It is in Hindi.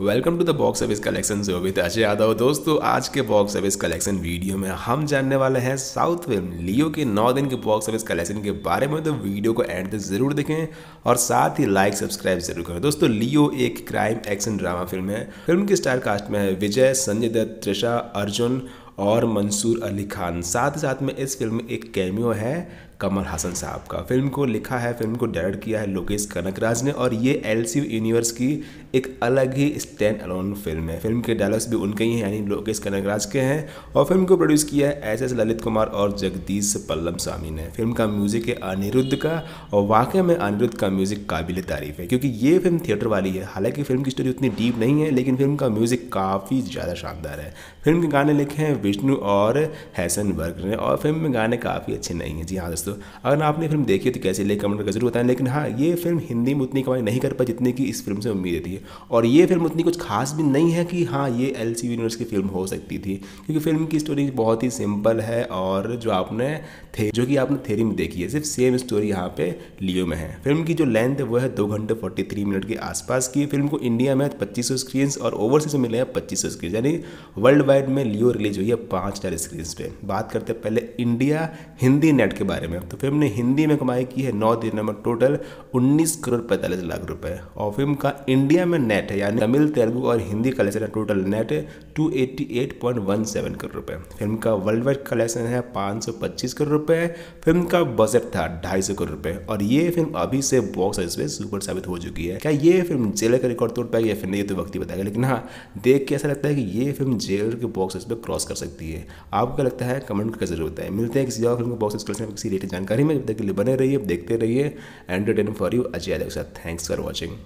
welcome to the box office collection जो विद अजय यादव दोस्तों आज के बॉक्स ऑफिस कलेक्शन वीडियो में हम जानने वाले हैं साउथ फिल्म लियो के नौ दिन के बॉक्स ऑफिस कलेक्शन के बारे में तो वीडियो को एंड तक जरूर देखें और साथ ही लाइक सब्सक्राइब जरूर करें दोस्तों लियो एक क्राइम एक्शन ड्रामा फिल्म है फिल्म के स्टार कास्ट में है विजय संजय दत्त त्रिषा अर्जुन और मंसूर अली खान साथ ही साथ में इस फिल्म में एक कैमियो है कमल हसन साहब का फिल्म को लिखा है फिल्म को डायरेक्ट किया है लोकेश कनकराज ने और ये एल यूनिवर्स की एक अलग ही स्टैंड अलोन फिल्म है फिल्म के डायलॉग्स भी उनके ही हैं यानी लोकेश कनकराज के हैं और फिल्म को प्रोड्यूस किया है एस एस ललित कुमार और जगदीश पल्लम स्वामी ने फिल्म का म्यूजिक है अनिरुद्ध का और वाकई में अनिरुद्ध का म्यूजिक काबिल तारीफ है क्योंकि ये फिल्म थिएटर वाली है हालांकि फिल्म की स्टोरी उतनी डीप नहीं है लेकिन फिल्म का म्यूजिक काफ़ी ज़्यादा शानदार है फिल्म के गाने लिखे हैं विष्णु और वर्ग ने और फिल्म में गाने काफ़ी अच्छे नहीं हैं जी हाँ दोस्तों अगर आपने फिल्म देखी तो कैसे ले कमेंट कर जरूर बताएं लेकिन हाँ ये फिल्म हिंदी में उतनी कमाई नहीं कर पाई जितनी की इस फिल्म से उम्मीद थी और ये फिल्म उतनी कुछ खास भी नहीं है कि हाँ ये एल सी यूनिवर्स की फिल्म हो सकती थी क्योंकि फिल्म की स्टोरी बहुत ही सिंपल है और जो आपने थे जो कि आपने थेरी में देखी है सिर्फ सेम स्टोरी यहाँ पे लियो में है फिल्म की जो लेंथ है वो है दो घंटे फोर्टी थ्री मिनट के आसपास की फिल्म को इंडिया में पच्चीस सौ स्क्रीन और ओवरसीज में मिले हैं पच्चीस सौ स्क्रीन यानी वर्ल्ड वाइड में लियो रिलीज हुई है पाँच हज़ार स्क्रीन पे बात करते हैं पहले इंडिया हिंदी नेट के बारे में तो फिल्म ने हिंदी में कमाई की है नौ दिन में टोटल उन्नीस करोड़ पैंतालीस लाख रुपए और फिल्म का इंडिया में नेट है यानी तमिल तेलुगु और हिंदी कलेक्शन है total net two eighty eight point one seven crore रुपये फिल्म का वर्ल्ड वाइड कलेक्शन है पाँच सौ पच्चीस करोड़ रुपये फिल्म का बजट था ढाई सौ करोड़ रुपये और ये फिल्म अभी से बॉक्स ऑफिस में सुपर साबित हो चुकी है क्या ये फिल्म जेल का रिकॉर्ड तोड़ पाएगी या फिर नहीं तो वक्त ही बताएगा लेकिन हाँ देख के ऐसा लगता है कि ये फिल्म जेल के बॉक्स ऑफिस में क्रॉस कर सकती है आपको क्या लगता है कमेंट करके जरूर बताएं मिलते हैं किसी और फिल्म को बहुत से कल्चर में किसी रेटेड जानकारी में जब तक के लिए बने रहिए देखते रहिए एंटरटेन फॉर यू अजय के साथ थैंक्स फॉर वॉचिंग